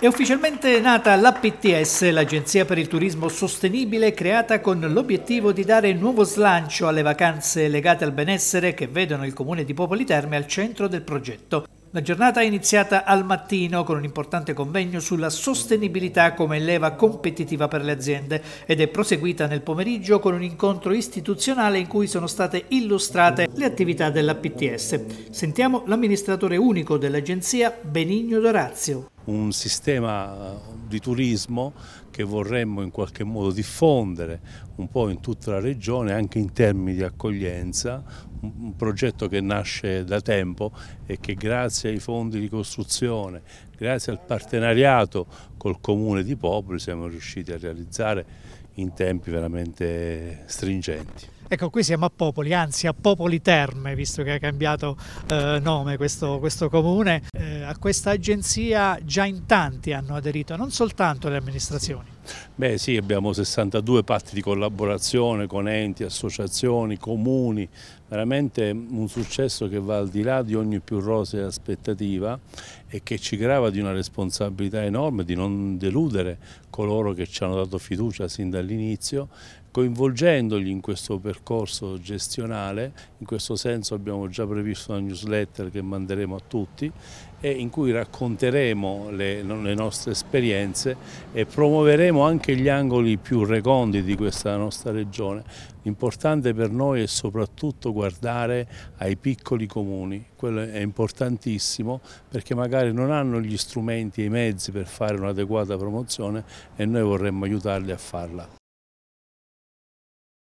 È ufficialmente nata l'APTS, l'Agenzia per il Turismo Sostenibile, creata con l'obiettivo di dare nuovo slancio alle vacanze legate al benessere che vedono il comune di Popoli Terme al centro del progetto. La giornata è iniziata al mattino con un importante convegno sulla sostenibilità come leva competitiva per le aziende ed è proseguita nel pomeriggio con un incontro istituzionale in cui sono state illustrate le attività della PTS. Sentiamo l'amministratore unico dell'agenzia Benigno Dorazio. Un sistema di turismo che vorremmo in qualche modo diffondere un po' in tutta la regione anche in termini di accoglienza, un progetto che nasce da tempo e che grazie ai fondi di costruzione, grazie al partenariato col comune di Popoli siamo riusciti a realizzare in tempi veramente stringenti. Ecco, qui siamo a Popoli, anzi a Popoli Terme, visto che ha cambiato eh, nome questo, questo comune. Eh, a questa agenzia già in tanti hanno aderito, non soltanto le amministrazioni. Beh sì, abbiamo 62 patti di collaborazione con enti, associazioni, comuni, veramente un successo che va al di là di ogni più rosea aspettativa e che ci grava di una responsabilità enorme di non deludere coloro che ci hanno dato fiducia sin dall'inizio coinvolgendogli in questo percorso gestionale, in questo senso abbiamo già previsto una newsletter che manderemo a tutti e in cui racconteremo le, le nostre esperienze e promuoveremo anche gli angoli più reconditi di questa nostra regione. L'importante per noi è soprattutto guardare ai piccoli comuni, quello è importantissimo perché magari non hanno gli strumenti e i mezzi per fare un'adeguata promozione e noi vorremmo aiutarli a farla.